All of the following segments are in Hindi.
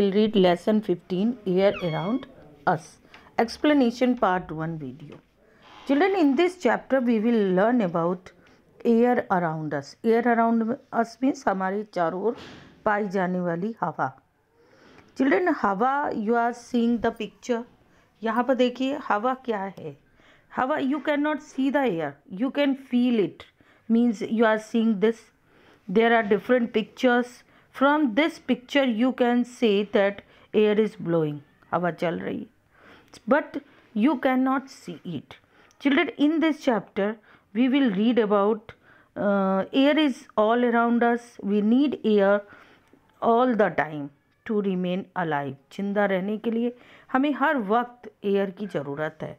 will read lesson 15 year around us explanation part 1 video children in this chapter we will learn about air around us air around us means हमारे चारों ओर पाई जाने वाली हवा children हवा you are seeing the picture यहाँ पर देखिए हवा क्या है हवा you cannot see the air you can feel it means you are seeing this there are different pictures from this picture you can say that air is blowing हवा चल रही है but you can not see it children in this chapter we will read about air is all around us we need air all the time to remain alive जिंदा रहने के लिए हमें हर वक्त एयर की ज़रूरत है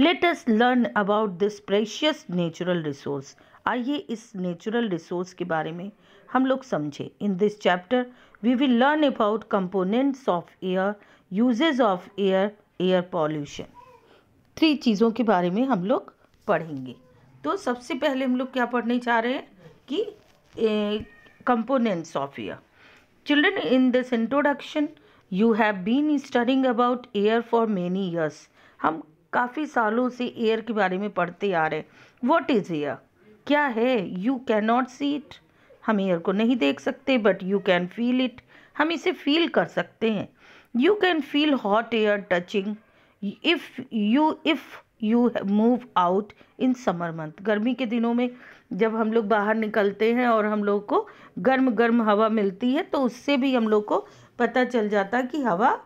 let us learn about this precious natural resource आइए इस नेचुरल रिसोर्स के बारे में हम लोग समझे in this chapter we will learn about components of air usages of air air pollution three चीज़ों के बारे में हम लोग पढ़ेंगे तो सबसे पहले हम लोग क्या पढ़ने चाह रहे हैं कि components of air children in this introduction you have been studying about air for many years हम काफ़ी सालों से एयर के बारे में पढ़ते आ रहे हैं वॉट इज़ एयर क्या है you can not see it हम एयर को नहीं देख सकते but you can feel it हम इसे फील कर सकते हैं you can feel hot air touching if you if you move out in summer month गर्मी के दिनों में जब हम लोग बाहर निकलते हैं और हम लोग को गर्म गर्म हवा मिलती है तो उससे भी हम लोग को पता चल जाता है कि हवा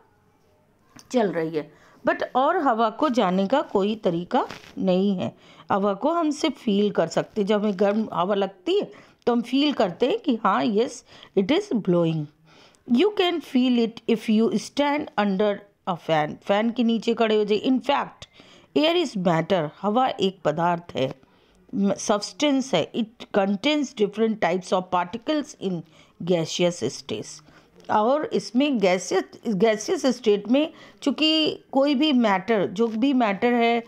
चल रही है बट और हवा को जाने का कोई तरीका नहीं है हवा को हमसे फील कर सकते जब हमें गर्म हवा लगती है तो हम फील करते हैं कि हाँ yes it is blowing you can feel it if you stand under a fan fan के नीचे खड़े हो जाए इनफैक्ट एयर इज़ मैटर हवा एक पदार्थ है सब्सटेंस है it contains different types of particles in gaseous states और इसमें गैसियस गैसियस स्टेट में चूँकि कोई भी मैटर जो भी मैटर है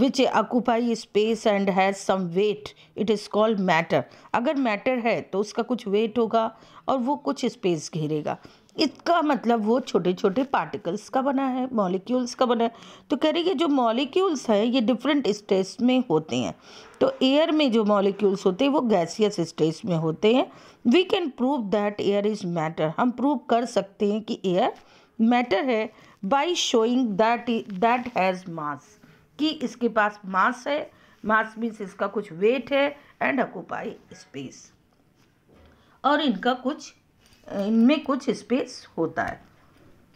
which occupy space and has some weight it is called matter अगर मैटर है तो उसका कुछ वेट होगा और वो कुछ स्पेस घेरेगा इसका मतलब वो छोटे छोटे पार्टिकल्स का बना है मॉलिक्यूल्स का बना है तो कह रही है जो मॉलिक्यूल्स हैं ये डिफरेंट स्टेज में होते हैं तो एयर में जो मॉलिक्यूल्स होते हैं वो गैसियस स्टेज में होते हैं we can prove that air is matter हम प्रूव कर सकते हैं कि एयर मैटर है by showing that that has mass कि इसके पास मास है मास मीन्स इसका कुछ वेट है एंड अकोपाई स्पेस और इनका कुछ इनमें कुछ स्पेस होता है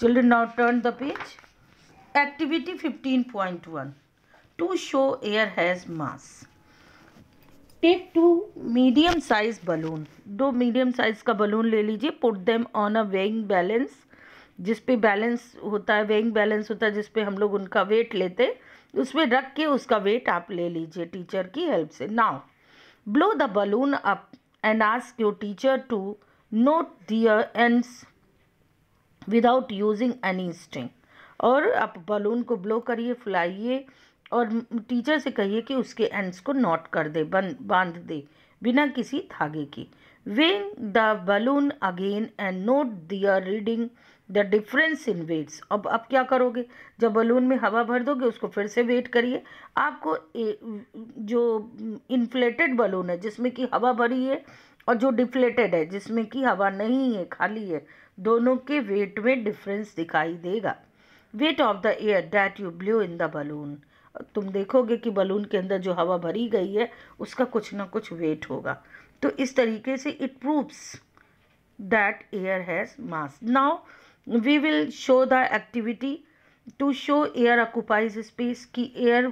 children now turn the page activity fifteen point one two show air has mass take two medium size balloon दो मीडियम साइज का बलून ले लीजिए put them on a weighing balance जिस पे बैलेंस होता है वेइंग बैलेंस होता है जिस पे हम लोग उनका वेट लेते उसमें रख के उसका वेट आप ले लीजिए टीचर की हेल्प से now blow the balloon up and ask your teacher to note their and without using any string और आप बलून को ब्लो करिए फुलाइए और टीचर से कहिए कि उसके एंड्स को नोट कर दे बन बांध दे बिना किसी धागे के विंग the balloon again and note their reading the difference in weights अब आप क्या करोगे जब बलून में हवा भर दोगे उसको फिर से वेट करिए आपको ए, जो इन्फ्लेटेड बलून है जिसमें कि हवा भरी है और जो डिफ्लेटेड है जिसमें कि हवा नहीं है खाली है दोनों के वेट में डिफरेंस दिखाई देगा weight of the air that you blew in the balloon तुम देखोगे कि बलून के अंदर जो हवा भरी गई है उसका कुछ ना कुछ वेट होगा तो इस तरीके से it proves that air has mass now we will show the activity to show air occupies space कि एयर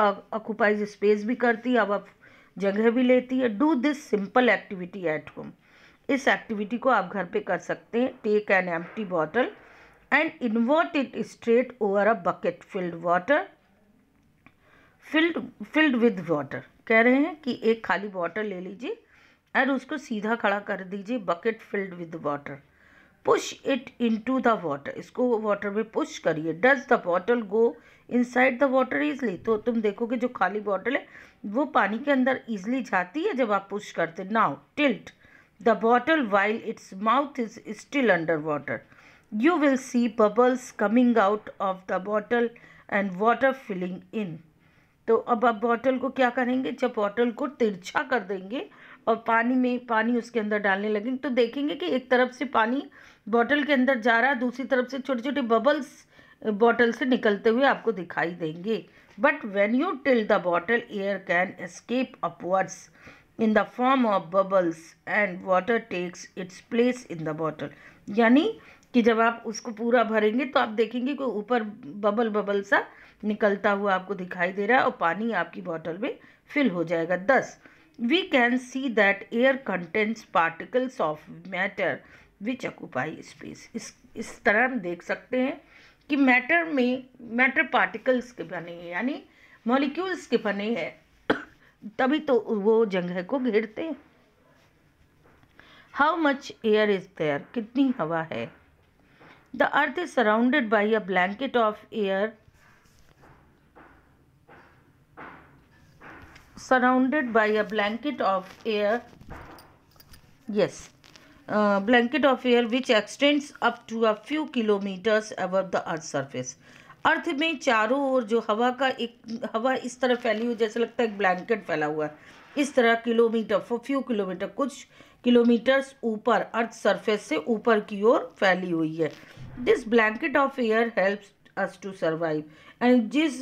ऑक्यूपाइज स्पेस भी करती है अब आप जगह भी लेती है do this simple activity at home इस एक्टिविटी को आप घर पे कर सकते हैं take an empty bottle and invert it straight over a bucket filled water filled filled with water कह रहे हैं कि एक खाली बॉटल ले लीजिए और उसको सीधा खड़ा कर दीजिए bucket filled with water push it to the water इसको वाटर में पुश करिए does the bottle go side the water easily तो तुम देखोगे जो खाली बॉटल है वो पानी के अंदर ईजली जाती है जब आप पुश करते now tilt the bottle while its mouth is still under water you will see bubbles coming out of the bottle and water filling in तो अब आप बॉटल को क्या करेंगे जब बॉटल को तिरछा कर देंगे और पानी में पानी उसके अंदर डालने लगेंगे तो देखेंगे कि एक तरफ से पानी बॉटल के अंदर जा रहा है दूसरी तरफ से छोटे छोटे बबल्स बॉटल से निकलते हुए आपको दिखाई देंगे but when you tilt the bottle air can escape upwards in the form of bubbles and water takes its place in the bottle यानी कि जब आप उसको पूरा भरेंगे तो आप देखेंगे कि ऊपर बबल बबल सा निकलता हुआ आपको दिखाई दे रहा है और पानी आपकी बॉटल में फिल हो जाएगा दस we can see that air contains particles of matter which occupy space इस इस तरह हम देख सकते हैं कि मैटर में मैटर पार्टिकल्स के बने हैं यानी मॉलिक्यूल्स के बने हैं तभी तो वो जगह को घेरते हैं how much air is there कितनी हवा है the earth is surrounded by a blanket of air surrounded by a blanket of air yes a uh, blanket of air which extends up to a few kilometers above the earth surface earth में चारों ओर जो हवा का एक हवा इस तरह फैली हुई जैसे लगता है एक ब्लैंकेट फैला हुआ है इस तरह किलोमीटर फॉर फ्यू किलोमीटर कुछ किलोमीटर्स ऊपर अर्थ सरफेस से ऊपर की ओर फैली हुई है this blanket of air helps us to survive and जिस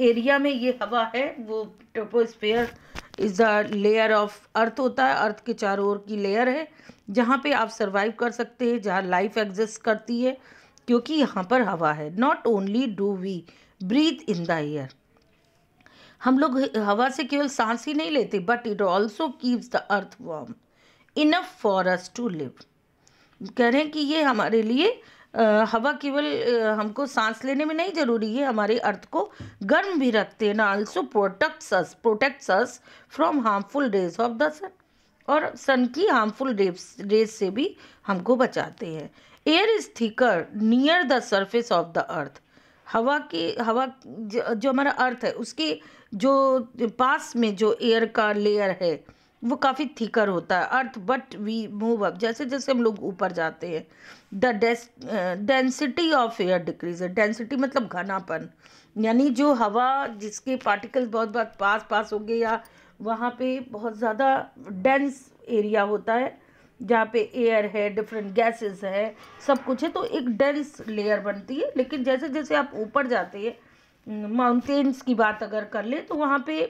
एरिया में ये हवा है वो troposphere is the layer of earth होता है अर्थ के चारों ओर की लेयर है जहाँ पे आप सर्वाइव कर सकते हैं जहाँ लाइफ एग्जिस्ट करती है क्योंकि यहाँ पर हवा है not only do we breathe in the air हम लोग हवा से केवल सांस ही नहीं लेते but it also keeps the earth warm enough for us to live कह रहे हैं कि ये हमारे लिए हवा केवल हमको सांस लेने में नहीं जरूरी है हमारे अर्थ को गर्म भी रखते हैं ना also protect us protect us from harmful rays of the sun और सन की हार्मफुल रेस रेस से भी हमको बचाते हैं air is thicker near the surface of the earth हवा की हवा जो हमारा अर्थ है उसके जो पास में जो एयर का लेयर है वो काफ़ी थिकर होता है earth but we move up जैसे जैसे हम लोग ऊपर जाते हैं the density of air decrease है डेंसिटी मतलब घनापन यानी जो हवा जिसके पार्टिकल्स बहुत बहुत पास पास हो गए या वहाँ पे बहुत ज़्यादा डेंस एरिया होता है जहाँ पे एयर है डिफरेंट गैसेस है सब कुछ है तो एक डेंस लेयर बनती है लेकिन जैसे जैसे आप ऊपर जाते हैं माउंटेन्स की बात अगर कर ले तो वहाँ पे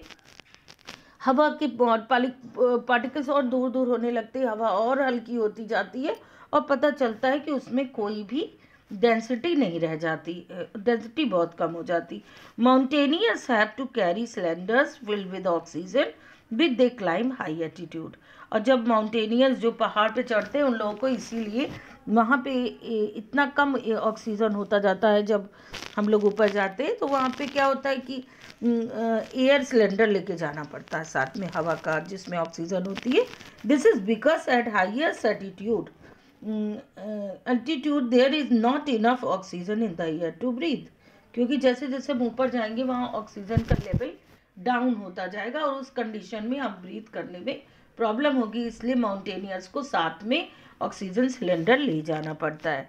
हवा के पार्टिकल्स और दूर दूर होने लगते हवा और हल्की होती जाती है और पता चलता है कि उसमें कोई भी डेंसिटी नहीं रह जाती डेंसिटी बहुत कम हो जाती mountaineers have to carry cylinders filled with oxygen with they climb high attitude और जब माउंटेनियर्स जो पहाड़ पे चढ़ते हैं उन लोगों को इसीलिए वहाँ पे इतना कम ऑक्सीजन होता जाता है जब हम लोग ऊपर जाते हैं तो वहाँ पे क्या होता है कि एयर सिलेंडर लेके जाना पड़ता है साथ में हवा का जिसमें ऑक्सीजन होती है this is because at highest attitude altitude there is not enough oxygen in the air to breathe क्योंकि जैसे जैसे हम ऊपर जाएंगे वहाँ ऑक्सीजन का लेवल डाउन होता जाएगा और उस कंडीशन में हम ब्रीथ करने में प्रॉब्लम होगी इसलिए माउंटेनियर्स को साथ में ऑक्सीजन सिलेंडर ले जाना पड़ता है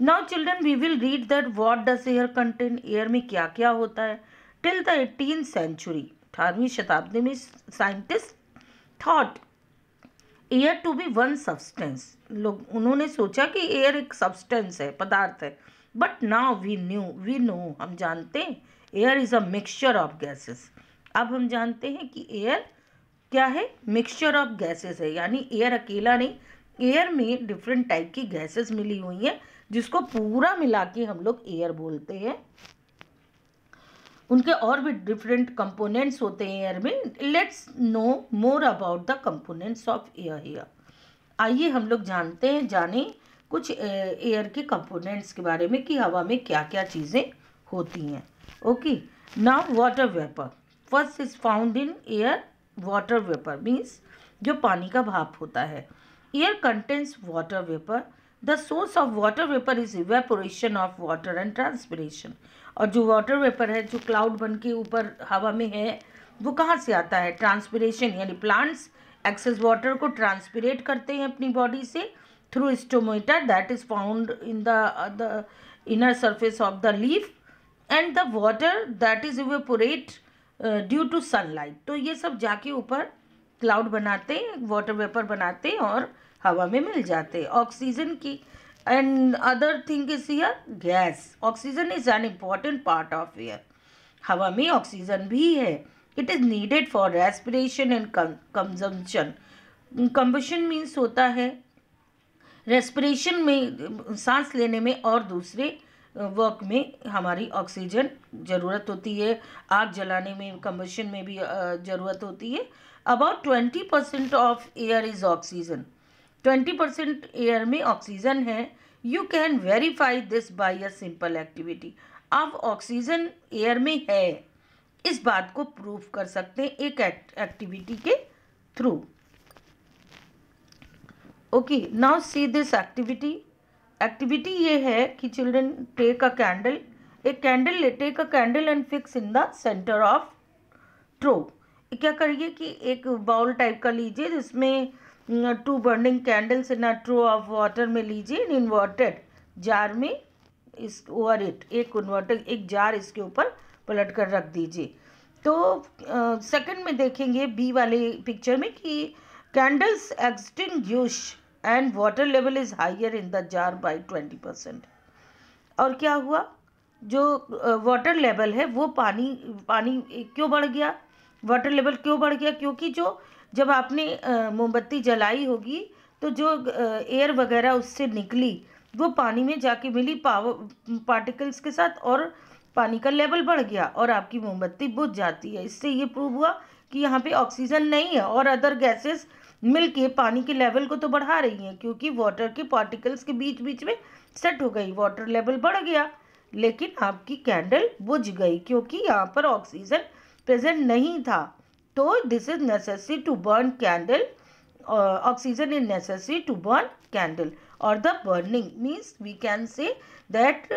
now children we will read that what does air contain air में क्या क्या होता है टिल द एटीन सेंचुरी अठारहवीं शताब्दी में scientist thought air to be one substance लोग उन्होंने सोचा कि एयर एक सब्सटेंस है पदार्थ है but now we knew we know हम जानते हैं air is a mixture of gases अब हम जानते हैं कि एयर क्या है मिक्सचर ऑफ गैसेस है यानी एयर अकेला नहीं एयर में डिफरेंट टाइप की गैसेस मिली हुई हैं जिसको पूरा मिला के हम लोग एयर बोलते हैं उनके और भी डिफरेंट कंपोनेंट्स होते हैं एयर में let's know more about the components of air here आइए हम लोग जानते हैं जाने कुछ एयर के कंपोनेंट्स के बारे में कि हवा में क्या क्या चीज़ें होती हैं okay now water vapour first is found in air water vapour means जो पानी का भाप होता है Air contains water vapor. The source of water vapor is evaporation of water and transpiration. और जो water vapor है जो cloud बन के ऊपर हवा में है वो कहाँ से आता है transpiration यानी plants excess water को transpirate करते हैं अपनी body से through stomator that is found in the, uh, the inner surface of the leaf and the water that is evaporate uh, due to sunlight. तो ये सब जाके ऊपर क्लाउड बनाते वाटर वेपर बनाते और हवा में मिल जाते ऑक्सीजन की and other thing is here gas oxygen is an important part of air हवा में ऑक्सीजन भी है it is needed for respiration and consumption combustion means होता है रेस्पिरेशन में सांस लेने में और दूसरे वर्क में हमारी ऑक्सीजन ज़रूरत होती है आग जलाने में कंबशन में भी ज़रूरत होती है about twenty percent of air is oxygen twenty percent air में ऑक्सीजन है you can verify this by a simple activity आप ऑक्सीजन एयर में है इस बात को प्रूव कर सकते हैं एक एक्टिविटी के through okay now see this activity activity ये है कि चिल्ड्रन टेक अ कैंडल एक कैंडल ले take a candle and fix in the centre of trough क्या करिए कि एक बाउल टाइप का लीजिए जिसमें two burning candles in a trough of water में लीजिए इन इन्वर्टेड जार में इस ओवर इट एक इन्वर्टेड एक जार इसके ऊपर पलट कर रख दीजिए तो सेकंड में देखेंगे बी वाले पिक्चर में कि candles extinguish and water level is higher in the jar by twenty percent और क्या हुआ जो वाटर लेवल है वो पानी पानी क्यों बढ़ गया वाटर लेवल क्यों बढ़ गया क्योंकि जो जब आपने मोमबत्ती जलाई होगी तो जो एयर वगैरह उससे निकली वो पानी में जाके मिली पावर पार्टिकल्स के साथ और पानी का लेवल बढ़ गया और आपकी मोमबत्ती बुझ जाती है इससे ये प्रूव हुआ कि यहाँ पे ऑक्सीजन नहीं है और अदर गैसेस मिल के पानी के लेवल को तो बढ़ा रही हैं क्योंकि वाटर के पार्टिकल्स के बीच बीच में सेट हो गई वाटर लेवल बढ़ गया लेकिन आपकी कैंडल बुझ गई क्योंकि यहाँ पर ऑक्सीजन प्रेजेंट नहीं था तो this is necessary to burn candle oxygen is necessary to burn candle और the burning means we can say that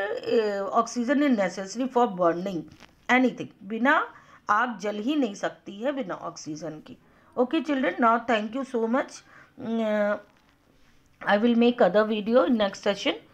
oxygen is necessary for burning anything बिना आग जल ही नहीं सकती है बिना ऑक्सीजन के okay children now thank you so much I will make other video next session